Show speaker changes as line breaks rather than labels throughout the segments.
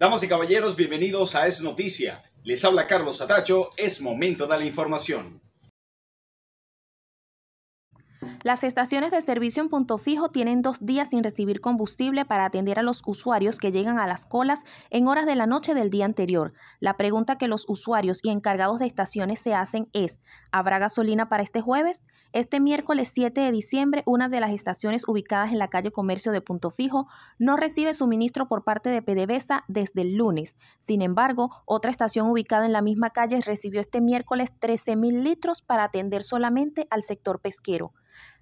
Damas y caballeros, bienvenidos a Es Noticia. Les habla Carlos Atacho, es momento de la información.
Las estaciones de servicio en punto fijo tienen dos días sin recibir combustible para atender a los usuarios que llegan a las colas en horas de la noche del día anterior. La pregunta que los usuarios y encargados de estaciones se hacen es, ¿habrá gasolina para este jueves? Este miércoles 7 de diciembre, una de las estaciones ubicadas en la calle Comercio de Punto Fijo no recibe suministro por parte de PDVSA desde el lunes. Sin embargo, otra estación ubicada en la misma calle recibió este miércoles 13.000 litros para atender solamente al sector pesquero.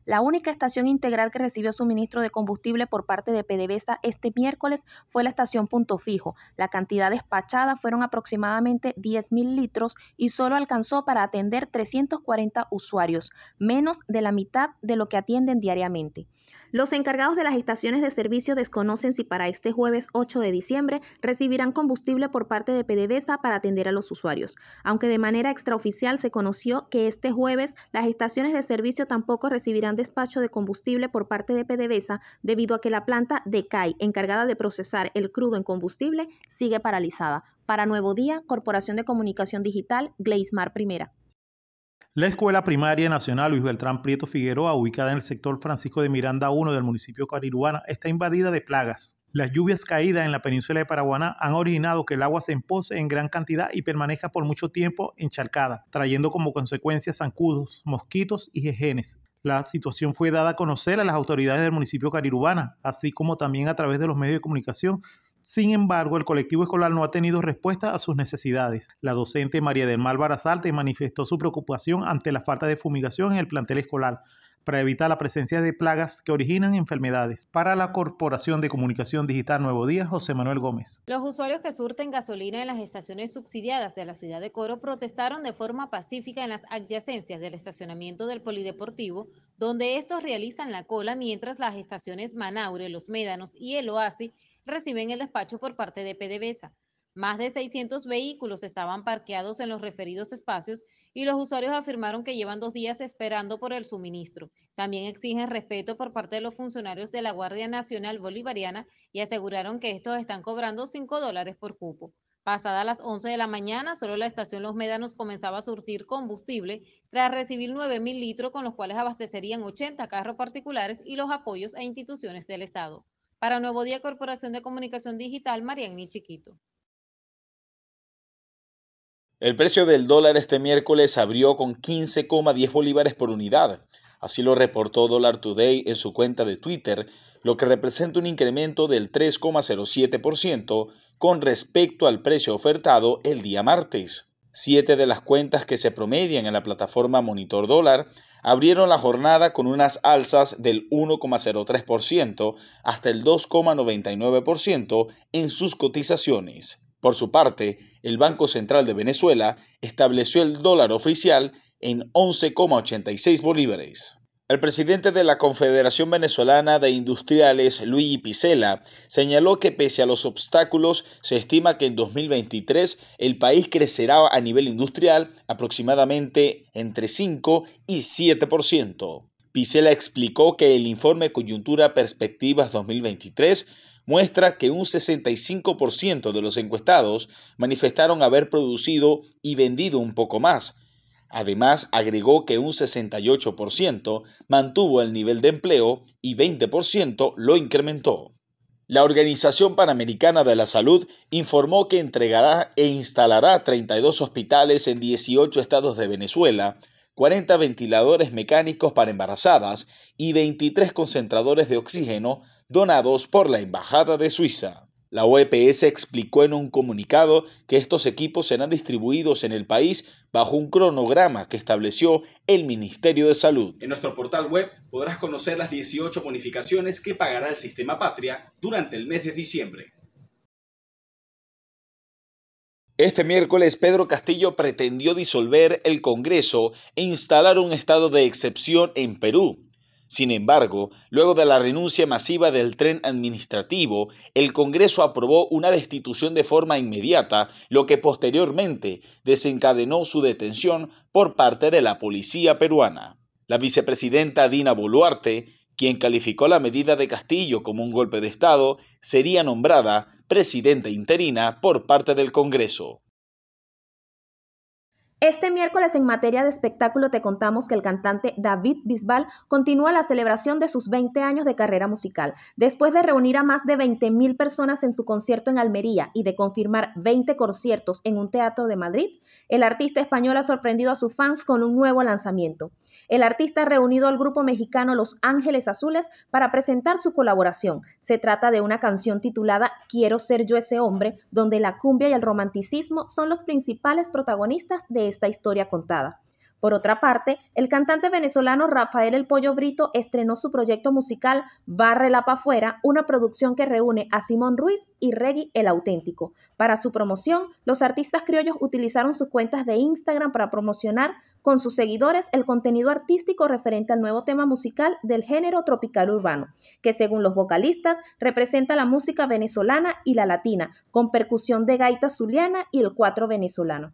La única estación integral que recibió suministro de combustible por parte de PDVSA este miércoles fue la estación Punto Fijo. La cantidad despachada fueron aproximadamente 10.000 litros y solo alcanzó para atender 340 usuarios, menos de la mitad de lo que atienden diariamente. Los encargados de las estaciones de servicio desconocen si para este jueves 8 de diciembre recibirán combustible por parte de PDVSA para atender a los usuarios, aunque de manera extraoficial se conoció que este jueves las estaciones de servicio tampoco recibirán despacho de combustible por parte de PDVSA debido a que la planta de CAI, encargada de procesar el crudo en combustible, sigue paralizada. Para Nuevo Día, Corporación de Comunicación Digital, Gleismar Primera.
La Escuela Primaria Nacional Luis Beltrán Prieto Figueroa, ubicada en el sector Francisco de Miranda 1 del municipio Carirubana, está invadida de plagas. Las lluvias caídas en la península de Paraguaná han originado que el agua se empoce en gran cantidad y permanezca por mucho tiempo encharcada, trayendo como consecuencia zancudos, mosquitos y jejenes. La situación fue dada a conocer a las autoridades del municipio Carirubana, así como también a través de los medios de comunicación, sin embargo, el colectivo escolar no ha tenido respuesta a sus necesidades. La docente María del Mar Barazalte manifestó su preocupación ante la falta de fumigación en el plantel escolar para evitar la presencia de plagas que originan enfermedades. Para la Corporación de Comunicación Digital Nuevo Día, José Manuel Gómez.
Los usuarios que surten gasolina en las estaciones subsidiadas de la ciudad de Coro protestaron de forma pacífica en las adyacencias del estacionamiento del Polideportivo, donde estos realizan la cola mientras las estaciones Manaure, Los Médanos y El Oasis reciben el despacho por parte de PDVSA. Más de 600 vehículos estaban parqueados en los referidos espacios y los usuarios afirmaron que llevan dos días esperando por el suministro. También exigen respeto por parte de los funcionarios de la Guardia Nacional Bolivariana y aseguraron que estos están cobrando 5 dólares por cupo. Pasada las 11 de la mañana, solo la estación Los Médanos comenzaba a surtir combustible tras recibir 9.000 litros con los cuales abastecerían 80 carros particulares y los apoyos a instituciones del Estado. Para Nuevo Día Corporación de Comunicación Digital, Mariani Chiquito.
El precio del dólar este miércoles abrió con 15,10 bolívares por unidad. Así lo reportó Dollar Today en su cuenta de Twitter, lo que representa un incremento del 3,07% con respecto al precio ofertado el día martes. Siete de las cuentas que se promedian en la plataforma Monitor Dólar abrieron la jornada con unas alzas del 1,03% hasta el 2,99% en sus cotizaciones. Por su parte, el Banco Central de Venezuela estableció el dólar oficial en 11,86 bolívares. El presidente de la Confederación Venezolana de Industriales, Luigi Picela, señaló que pese a los obstáculos, se estima que en 2023 el país crecerá a nivel industrial aproximadamente entre 5 y 7%. Picela explicó que el informe Coyuntura Perspectivas 2023 muestra que un 65% de los encuestados manifestaron haber producido y vendido un poco más Además, agregó que un 68% mantuvo el nivel de empleo y 20% lo incrementó. La Organización Panamericana de la Salud informó que entregará e instalará 32 hospitales en 18 estados de Venezuela, 40 ventiladores mecánicos para embarazadas y 23 concentradores de oxígeno donados por la Embajada de Suiza. La OEPS explicó en un comunicado que estos equipos serán distribuidos en el país bajo un cronograma que estableció el Ministerio de Salud. En nuestro portal web podrás conocer las 18 bonificaciones que pagará el sistema Patria durante el mes de diciembre. Este miércoles Pedro Castillo pretendió disolver el Congreso e instalar un estado de excepción en Perú. Sin embargo, luego de la renuncia masiva del tren administrativo, el Congreso aprobó una destitución de forma inmediata, lo que posteriormente desencadenó su detención por parte de la policía peruana. La vicepresidenta Dina Boluarte, quien calificó la medida de Castillo como un golpe de Estado, sería nombrada presidenta interina por parte del Congreso.
Este miércoles en materia de espectáculo te contamos que el cantante David Bisbal continúa la celebración de sus 20 años de carrera musical. Después de reunir a más de 20.000 personas en su concierto en Almería y de confirmar 20 conciertos en un teatro de Madrid, el artista español ha sorprendido a sus fans con un nuevo lanzamiento. El artista ha reunido al grupo mexicano Los Ángeles Azules para presentar su colaboración. Se trata de una canción titulada Quiero ser yo ese hombre, donde la cumbia y el romanticismo son los principales protagonistas de esta historia contada. Por otra parte, el cantante venezolano Rafael El Pollo Brito estrenó su proyecto musical Barre la Pa' Fuera, una producción que reúne a Simón Ruiz y Reggie El Auténtico. Para su promoción, los artistas criollos utilizaron sus cuentas de Instagram para promocionar con sus seguidores el contenido artístico referente al nuevo tema musical del género tropical urbano, que según los vocalistas representa la música venezolana y la latina, con percusión de gaita zuliana y el cuatro venezolano.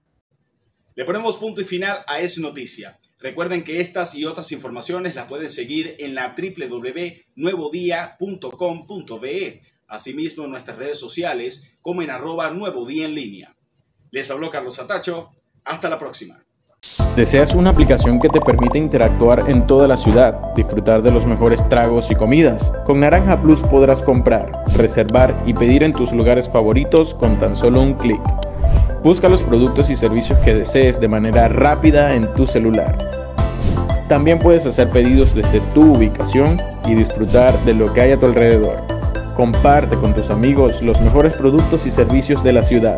Le ponemos punto y final a esa Noticia. Recuerden que estas y otras informaciones las pueden seguir en la www.nuevodía.com.be, asimismo en nuestras redes sociales como en arroba Nuevo Día en línea. Les habló Carlos Atacho, hasta la próxima. ¿Deseas una aplicación que te permite interactuar en toda la ciudad, disfrutar de los mejores tragos y comidas? Con Naranja Plus podrás comprar, reservar y pedir en tus lugares favoritos con tan solo un clic. Busca los productos y servicios que desees de manera rápida en tu celular. También puedes hacer pedidos desde tu ubicación y disfrutar de lo que hay a tu alrededor. Comparte con tus amigos los mejores productos y servicios de la ciudad.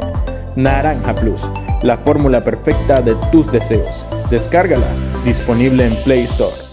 Naranja Plus, la fórmula perfecta de tus deseos. Descárgala, disponible en Play Store.